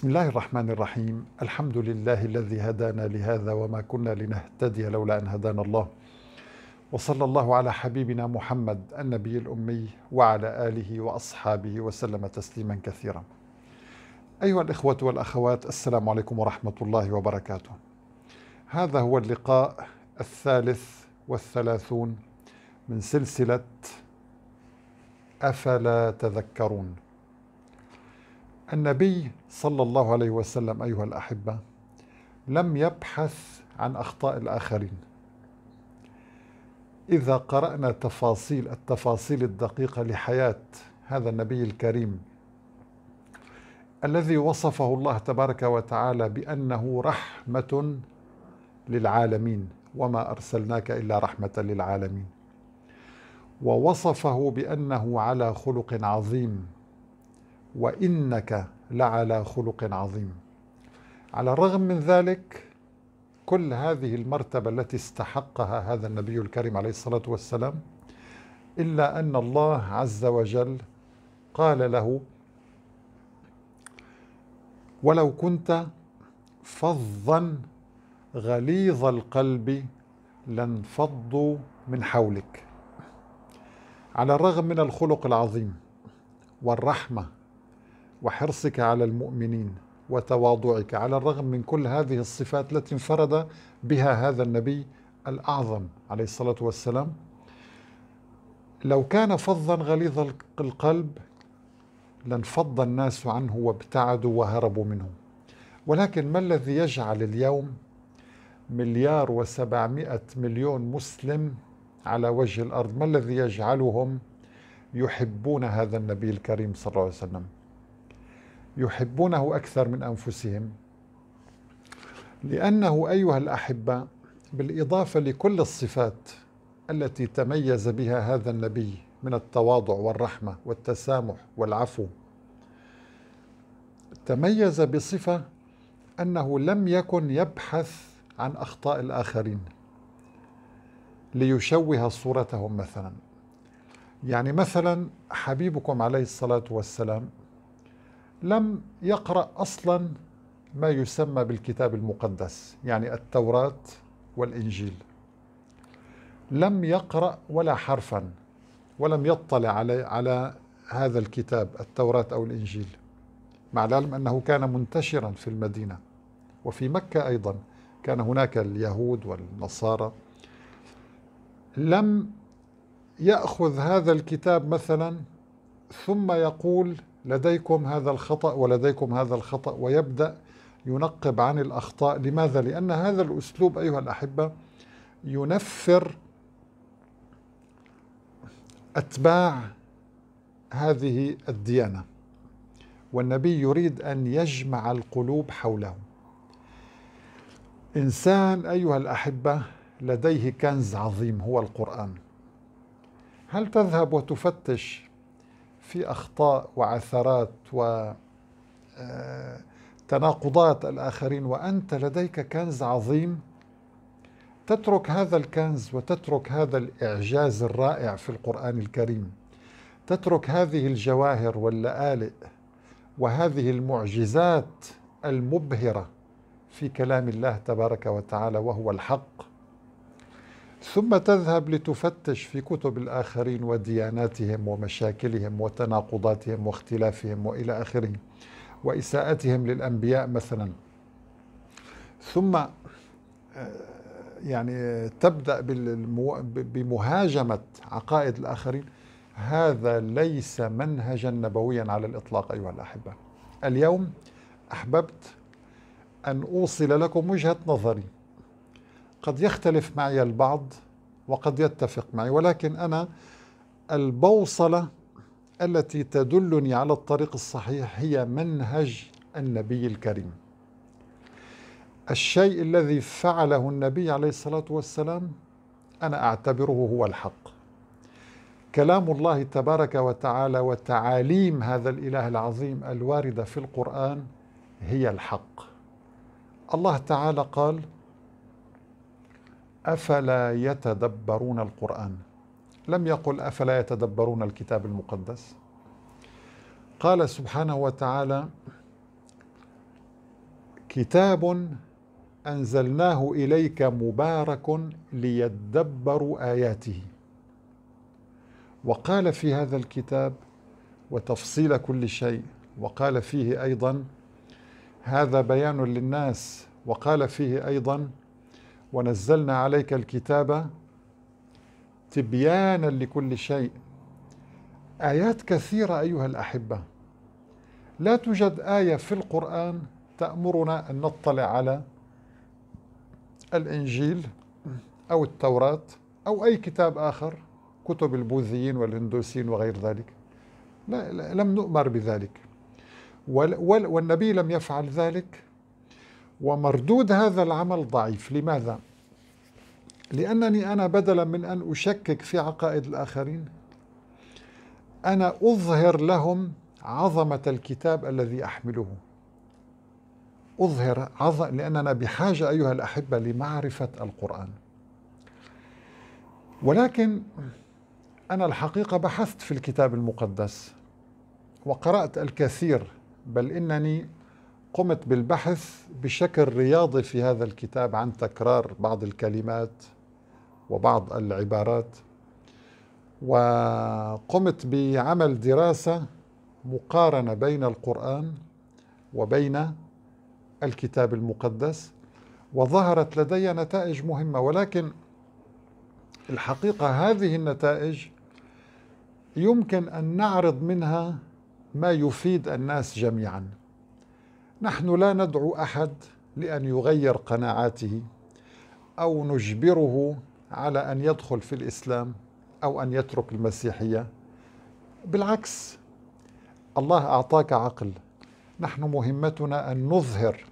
بسم الله الرحمن الرحيم الحمد لله الذي هدانا لهذا وما كنا لنهتدي لولا أن هدانا الله وصلى الله على حبيبنا محمد النبي الأمي وعلى آله وأصحابه وسلم تسليما كثيرا أيها الإخوة والأخوات السلام عليكم ورحمة الله وبركاته هذا هو اللقاء الثالث والثلاثون من سلسلة أفلا تذكرون النبي صلى الله عليه وسلم أيها الأحبة لم يبحث عن أخطاء الآخرين إذا قرأنا تفاصيل التفاصيل الدقيقة لحياة هذا النبي الكريم الذي وصفه الله تبارك وتعالى بأنه رحمة للعالمين وما أرسلناك إلا رحمة للعالمين ووصفه بأنه على خلق عظيم وانك لعلى خلق عظيم على الرغم من ذلك كل هذه المرتبه التي استحقها هذا النبي الكريم عليه الصلاه والسلام الا ان الله عز وجل قال له ولو كنت فظا غليظ القلب لانفضوا من حولك على الرغم من الخلق العظيم والرحمه وحرصك على المؤمنين وتواضعك على الرغم من كل هذه الصفات التي انفرد بها هذا النبي الأعظم عليه الصلاة والسلام لو كان فظا غليظ القلب لانفض الناس عنه وابتعدوا وهربوا منه ولكن ما الذي يجعل اليوم مليار وسبعمائة مليون مسلم على وجه الأرض ما الذي يجعلهم يحبون هذا النبي الكريم صلى الله عليه وسلم يحبونه أكثر من أنفسهم لأنه أيها الأحبة بالإضافة لكل الصفات التي تميز بها هذا النبي من التواضع والرحمة والتسامح والعفو تميز بصفة أنه لم يكن يبحث عن أخطاء الآخرين ليشوه صورتهم مثلا يعني مثلا حبيبكم عليه الصلاة والسلام لم يقرأ أصلا ما يسمى بالكتاب المقدس يعني التوراة والإنجيل لم يقرأ ولا حرفا ولم يطلع على, على هذا الكتاب التوراة أو الإنجيل مع العلم أنه كان منتشرا في المدينة وفي مكة أيضا كان هناك اليهود والنصارى لم يأخذ هذا الكتاب مثلا ثم يقول لديكم هذا الخطأ ولديكم هذا الخطأ ويبدأ ينقب عن الأخطاء لماذا؟ لأن هذا الأسلوب أيها الأحبة ينفر أتباع هذه الديانة والنبي يريد أن يجمع القلوب حوله إنسان أيها الأحبة لديه كنز عظيم هو القرآن هل تذهب وتفتش في أخطاء وعثرات و آه، تناقضات الآخرين وأنت لديك كنز عظيم تترك هذا الكنز وتترك هذا الإعجاز الرائع في القرآن الكريم تترك هذه الجواهر واللآلئ وهذه المعجزات المبهرة في كلام الله تبارك وتعالى وهو الحق ثم تذهب لتفتش في كتب الآخرين ودياناتهم ومشاكلهم وتناقضاتهم واختلافهم وإلى آخره وإساءتهم للأنبياء مثلا ثم آه، يعني تبدأ بمهاجمة عقائد الآخرين هذا ليس منهجا نبويا على الإطلاق أيها الأحبة اليوم أحببت أن أوصل لكم وجهة نظري قد يختلف معي البعض وقد يتفق معي ولكن أنا البوصلة التي تدلني على الطريق الصحيح هي منهج النبي الكريم الشيء الذي فعله النبي عليه الصلاة والسلام أنا أعتبره هو الحق كلام الله تبارك وتعالى وتعاليم هذا الإله العظيم الواردة في القرآن هي الحق الله تعالى قال افلا يتدبرون القران لم يقل افلا يتدبرون الكتاب المقدس قال سبحانه وتعالى كتاب انزلناه اليك مبارك ليدبروا اياته وقال في هذا الكتاب وتفصيل كل شيء وقال فيه ايضا هذا بيان للناس وقال فيه ايضا ونزلنا عليك الكتاب تبيانا لكل شيء ايات كثيره ايها الاحبه لا توجد ايه في القران تامرنا ان نطلع على الانجيل او التوراه او اي كتاب اخر كتب البوذيين والهندوسيين وغير ذلك لا, لا لم نؤمر بذلك والنبي لم يفعل ذلك ومردود هذا العمل ضعيف لماذا؟ لأنني أنا بدلا من أن أشكك في عقائد الآخرين أنا أظهر لهم عظمة الكتاب الذي أحمله أظهر عظم لأننا بحاجة أيها الأحبة لمعرفة القرآن ولكن أنا الحقيقة بحثت في الكتاب المقدس وقرأت الكثير بل إنني قمت بالبحث بشكل رياضي في هذا الكتاب عن تكرار بعض الكلمات وبعض العبارات وقمت بعمل دراسة مقارنة بين القرآن وبين الكتاب المقدس وظهرت لدي نتائج مهمة ولكن الحقيقة هذه النتائج يمكن أن نعرض منها ما يفيد الناس جميعاً نحن لا ندعو احد لان يغير قناعاته او نجبره على ان يدخل في الاسلام او ان يترك المسيحيه بالعكس الله اعطاك عقل نحن مهمتنا ان نظهر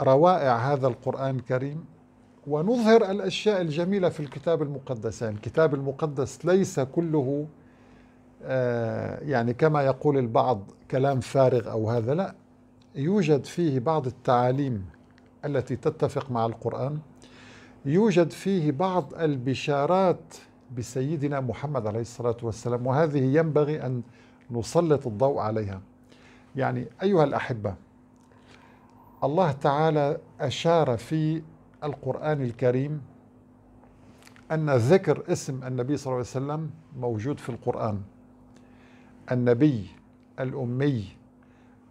روائع هذا القران الكريم ونظهر الاشياء الجميله في الكتاب المقدس يعني الكتاب المقدس ليس كله آه، يعني كما يقول البعض كلام فارغ او هذا لا يوجد فيه بعض التعاليم التي تتفق مع القرآن يوجد فيه بعض البشارات بسيدنا محمد عليه الصلاة والسلام وهذه ينبغي أن نسلط الضوء عليها يعني أيها الأحبة الله تعالى أشار في القرآن الكريم أن ذكر اسم النبي صلى الله عليه وسلم موجود في القرآن النبي الأمي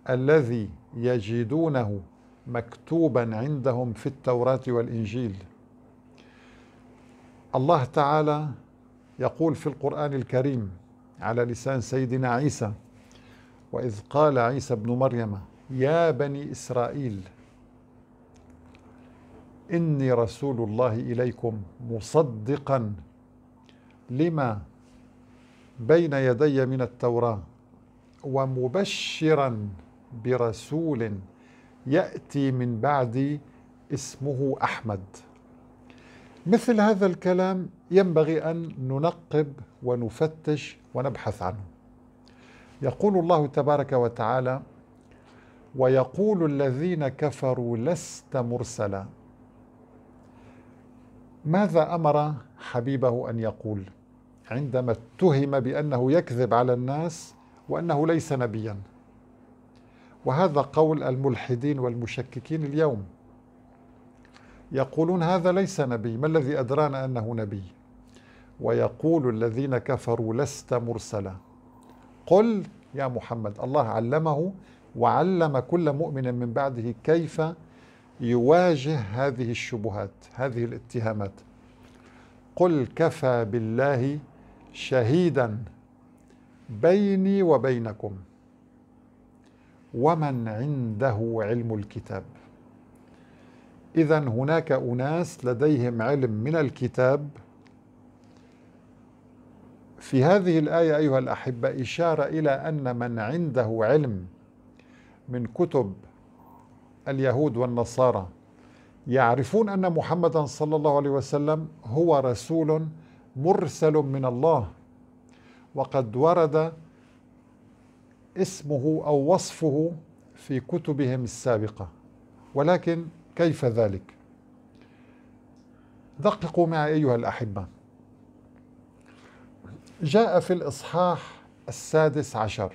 الذي يجدونه مكتوبا عندهم في التوراة والإنجيل الله تعالى يقول في القرآن الكريم على لسان سيدنا عيسى وإذ قال عيسى ابن مريم يا بني إسرائيل إني رسول الله إليكم مصدقا لما بين يدي من التوراة ومبشرا برسول ياتي من بعدي اسمه احمد مثل هذا الكلام ينبغي ان ننقب ونفتش ونبحث عنه يقول الله تبارك وتعالى ويقول الذين كفروا لست مرسلا ماذا امر حبيبه ان يقول عندما اتهم بانه يكذب على الناس وانه ليس نبيا وهذا قول الملحدين والمشككين اليوم يقولون هذا ليس نبي ما الذي أدرانا أنه نبي ويقول الذين كفروا لست مرسلا قل يا محمد الله علمه وعلم كل مؤمن من بعده كيف يواجه هذه الشبهات هذه الاتهامات قل كفى بالله شهيدا بيني وبينكم ومن عنده علم الكتاب اذا هناك اناس لديهم علم من الكتاب في هذه الايه ايها الاحبه اشاره الى ان من عنده علم من كتب اليهود والنصارى يعرفون ان محمدا صلى الله عليه وسلم هو رسول مرسل من الله وقد ورد اسمه أو وصفه في كتبهم السابقة ولكن كيف ذلك دققوا معي أيها الأحبة جاء في الإصحاح السادس عشر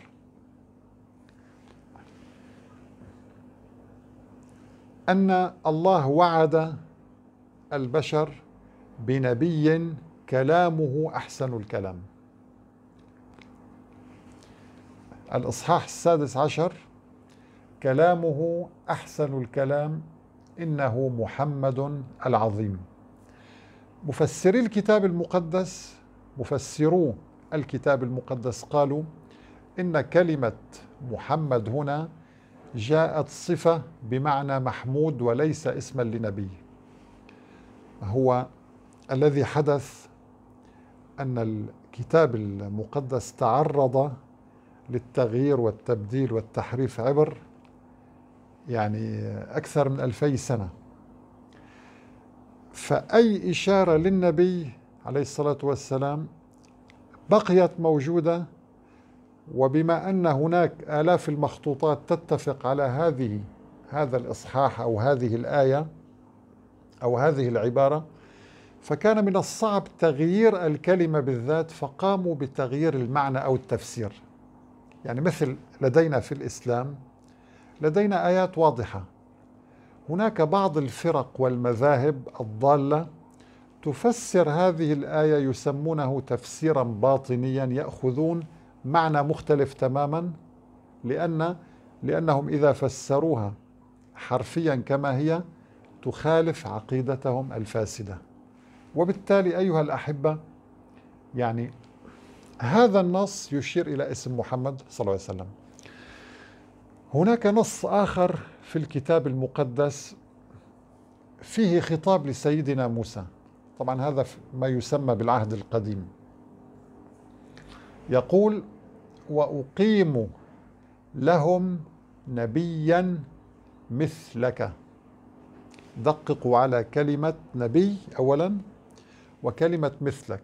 أن الله وعد البشر بنبي كلامه أحسن الكلام الإصحاح السادس عشر كلامه أحسن الكلام إنه محمد العظيم مفسري الكتاب المقدس مفسرو الكتاب المقدس قالوا إن كلمة محمد هنا جاءت صفة بمعنى محمود وليس اسما لنبي هو الذي حدث أن الكتاب المقدس تعرض للتغيير والتبديل والتحريف عبر يعني أكثر من ألفي سنة فأي إشارة للنبي عليه الصلاة والسلام بقيت موجودة وبما أن هناك آلاف المخطوطات تتفق على هذه هذا الإصحاح أو هذه الآية أو هذه العبارة فكان من الصعب تغيير الكلمة بالذات فقاموا بتغيير المعنى أو التفسير يعني مثل لدينا في الإسلام لدينا آيات واضحة هناك بعض الفرق والمذاهب الضالة تفسر هذه الآية يسمونه تفسيرا باطنيا يأخذون معنى مختلف تماما لأن لأنهم إذا فسروها حرفيا كما هي تخالف عقيدتهم الفاسدة وبالتالي أيها الأحبة يعني هذا النص يشير إلى اسم محمد صلى الله عليه وسلم هناك نص آخر في الكتاب المقدس فيه خطاب لسيدنا موسى طبعا هذا ما يسمى بالعهد القديم يقول وأقيم لهم نبيا مثلك دققوا على كلمة نبي أولا وكلمة مثلك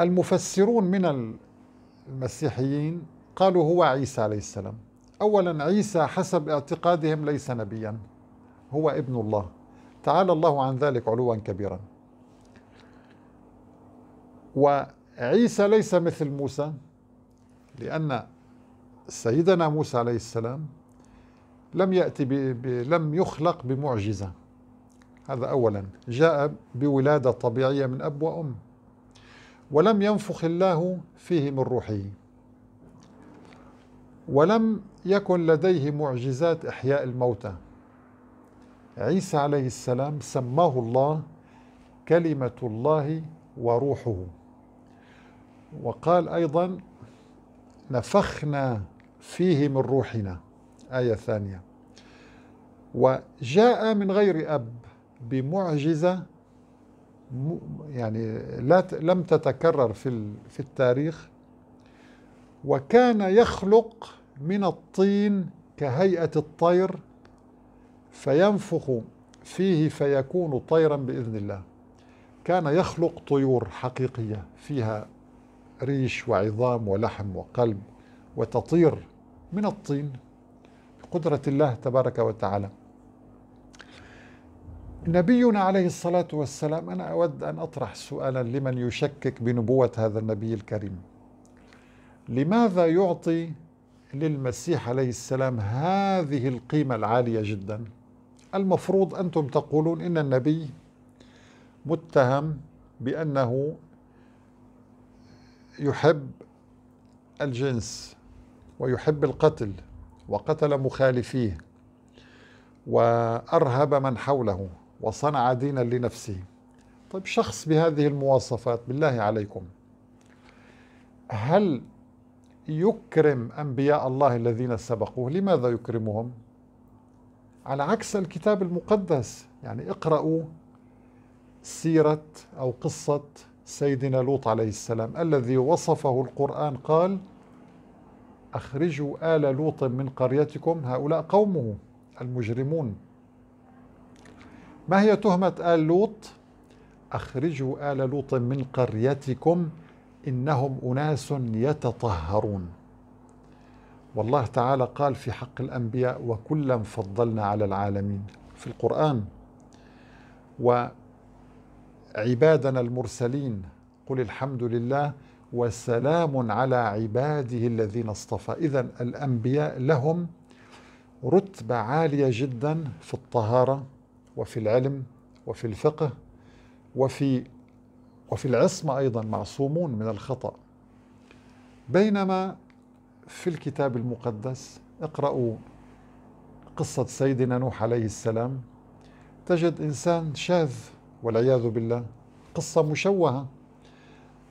المفسرون من المسيحيين قالوا هو عيسى عليه السلام أولا عيسى حسب اعتقادهم ليس نبيا هو ابن الله تعالى الله عن ذلك علوا كبيرا وعيسى ليس مثل موسى لأن سيدنا موسى عليه السلام لم يأتي ب... ب... لم يخلق بمعجزة هذا أولا جاء بولادة طبيعية من أب وأم ولم ينفخ الله فيه من روحه ولم يكن لديه معجزات إحياء الموتى عيسى عليه السلام سماه الله كلمة الله وروحه وقال أيضا نفخنا فيه من روحنا آية ثانية وجاء من غير أب بمعجزة يعني لا لم تتكرر في في التاريخ وكان يخلق من الطين كهيئة الطير فينفخ فيه فيكون طيرا بإذن الله كان يخلق طيور حقيقية فيها ريش وعظام ولحم وقلب وتطير من الطين بقدرة الله تبارك وتعالى نبينا عليه الصلاة والسلام أنا أود أن أطرح سؤالا لمن يشكك بنبوة هذا النبي الكريم لماذا يعطي للمسيح عليه السلام هذه القيمة العالية جدا المفروض أنتم تقولون إن النبي متهم بأنه يحب الجنس ويحب القتل وقتل مخالفيه وأرهب من حوله وصنع دينا لنفسه طيب شخص بهذه المواصفات بالله عليكم هل يكرم انبياء الله الذين سبقوه لماذا يكرمهم على عكس الكتاب المقدس يعني اقرأوا سيرة أو قصة سيدنا لوط عليه السلام الذي وصفه القرآن قال أخرجوا آل لوط من قريتكم هؤلاء قومه المجرمون ما هي تهمة آل لوط؟ أخرجوا آل لوط من قريتكم إنهم أناس يتطهرون والله تعالى قال في حق الأنبياء وكلا فضلنا على العالمين في القرآن وعبادنا المرسلين قل الحمد لله وسلام على عباده الذين اصطفى إذا الأنبياء لهم رتبة عالية جدا في الطهارة وفي العلم وفي الفقه وفي وفي العصمة أيضا معصومون من الخطأ بينما في الكتاب المقدس اقرأوا قصة سيدنا نوح عليه السلام تجد إنسان شاذ والعياذ بالله قصة مشوهة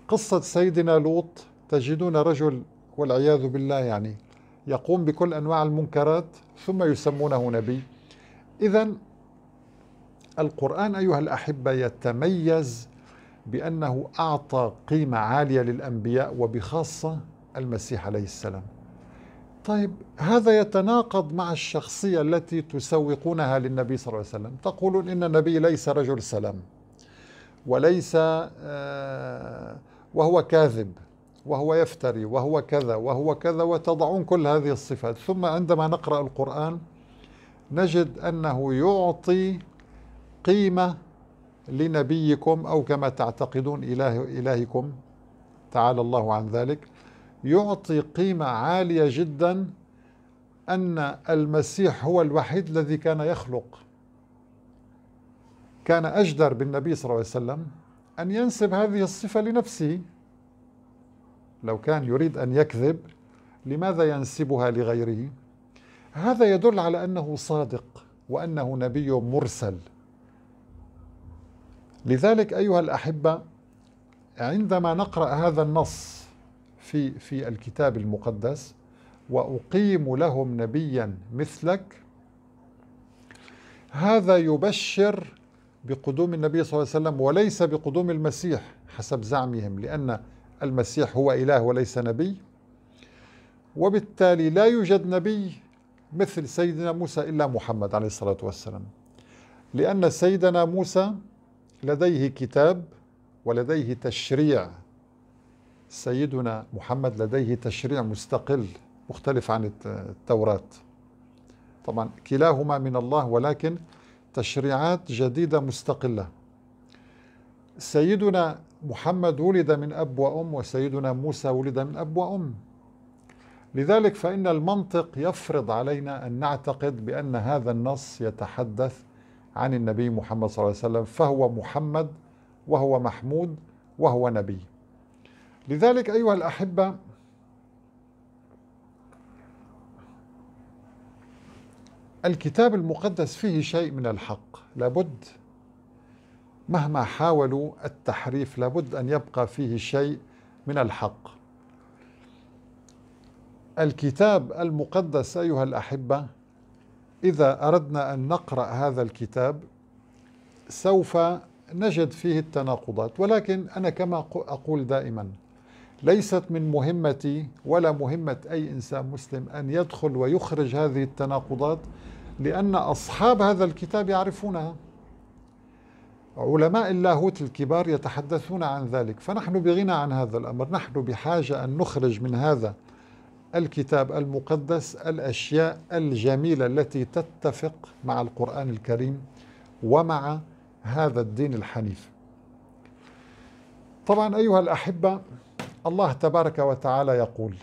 قصة سيدنا لوط تجدون رجل والعياذ بالله يعني يقوم بكل أنواع المنكرات ثم يسمونه نبي إذا القرآن أيها الأحبة يتميز بأنه أعطى قيمة عالية للأنبياء وبخاصة المسيح عليه السلام طيب هذا يتناقض مع الشخصية التي تسوقونها للنبي صلى الله عليه وسلم تقولون إن النبي ليس رجل سلام وليس آه، وهو كاذب وهو يفتري وهو كذا وهو كذا وتضعون كل هذه الصفات ثم عندما نقرأ القرآن نجد أنه يعطي قيمة لنبيكم أو كما تعتقدون إله إلهكم تعالى الله عن ذلك يعطي قيمة عالية جدا أن المسيح هو الوحيد الذي كان يخلق كان أجدر بالنبي صلى الله عليه وسلم أن ينسب هذه الصفة لنفسه لو كان يريد أن يكذب لماذا ينسبها لغيره هذا يدل على أنه صادق وأنه نبي مرسل لذلك أيها الأحبة عندما نقرأ هذا النص في في الكتاب المقدس وأقيم لهم نبيا مثلك هذا يبشر بقدوم النبي صلى الله عليه وسلم وليس بقدوم المسيح حسب زعمهم لأن المسيح هو إله وليس نبي وبالتالي لا يوجد نبي مثل سيدنا موسى إلا محمد عليه الصلاة والسلام لأن سيدنا موسى لديه كتاب ولديه تشريع سيدنا محمد لديه تشريع مستقل مختلف عن التوراة طبعا كلاهما من الله ولكن تشريعات جديدة مستقلة سيدنا محمد ولد من أب وأم وسيدنا موسى ولد من أب وأم لذلك فإن المنطق يفرض علينا أن نعتقد بأن هذا النص يتحدث عن النبي محمد صلى الله عليه وسلم فهو محمد وهو محمود وهو نبي لذلك أيها الأحبة الكتاب المقدس فيه شيء من الحق لابد مهما حاولوا التحريف لابد أن يبقى فيه شيء من الحق الكتاب المقدس أيها الأحبة إذا أردنا أن نقرأ هذا الكتاب سوف نجد فيه التناقضات ولكن أنا كما أقول دائما ليست من مهمتي ولا مهمة أي إنسان مسلم أن يدخل ويخرج هذه التناقضات لأن أصحاب هذا الكتاب يعرفونها علماء اللاهوت الكبار يتحدثون عن ذلك فنحن بغنى عن هذا الأمر نحن بحاجة أن نخرج من هذا الكتاب المقدس الاشياء الجميله التي تتفق مع القران الكريم ومع هذا الدين الحنيف. طبعا ايها الاحبه الله تبارك وتعالى يقول: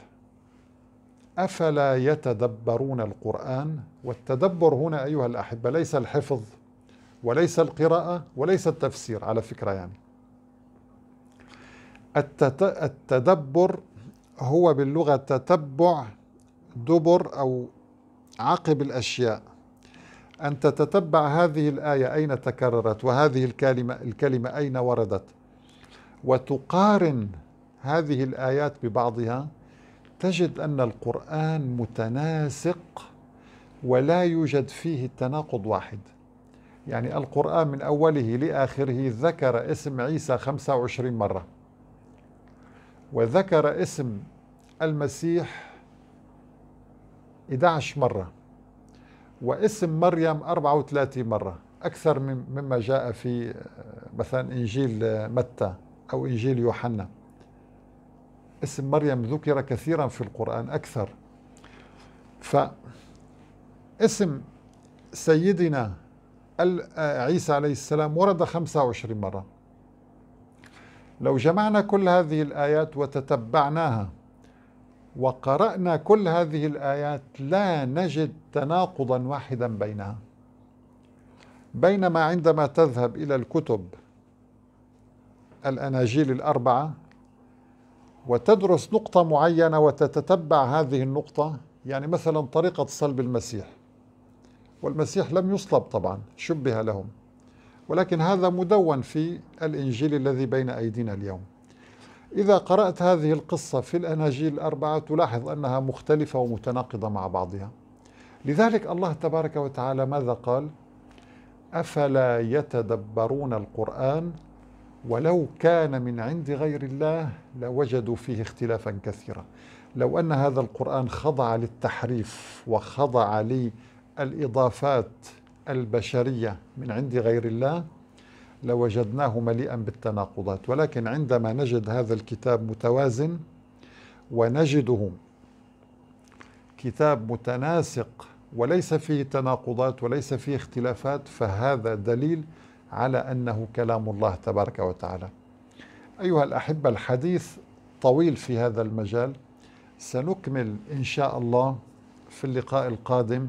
افلا يتدبرون القران والتدبر هنا ايها الاحبه ليس الحفظ وليس القراءه وليس التفسير على فكره يعني. التدبر هو باللغة تتبع دبر أو عقب الأشياء أن تتتبع هذه الآية أين تكررت وهذه الكلمة الكلمة أين وردت وتقارن هذه الآيات ببعضها تجد أن القرآن متناسق ولا يوجد فيه تناقض واحد يعني القرآن من أوله لآخره ذكر اسم عيسى 25 مرة وذكر اسم المسيح 11 مرة واسم مريم 34 مرة أكثر مما جاء في آه، مثلا إنجيل آه، متى أو إنجيل يوحنا اسم مريم ذكر كثيرا في القرآن أكثر فاسم سيدنا آه، عيسى عليه السلام ورد 25 مرة لو جمعنا كل هذه الآيات وتتبعناها وقرأنا كل هذه الآيات لا نجد تناقضا واحدا بينها بينما عندما تذهب إلى الكتب الأناجيل الأربعة وتدرس نقطة معينة وتتتبع هذه النقطة يعني مثلا طريقة صلب المسيح والمسيح لم يصلب طبعا شبه لهم ولكن هذا مدون في الإنجيل الذي بين أيدينا اليوم إذا قرأت هذه القصة في الأناجيل الأربعة تلاحظ أنها مختلفة ومتناقضة مع بعضها لذلك الله تبارك وتعالى ماذا قال أفلا يتدبرون القرآن ولو كان من عند غير الله لوجدوا فيه اختلافا كثيرا لو أن هذا القرآن خضع للتحريف وخضع للإضافات البشرية من عند غير الله لوجدناه مليئا بالتناقضات ولكن عندما نجد هذا الكتاب متوازن ونجده كتاب متناسق وليس فيه تناقضات وليس فيه اختلافات فهذا دليل على انه كلام الله تبارك وتعالى. ايها الاحبه الحديث طويل في هذا المجال سنكمل ان شاء الله في اللقاء القادم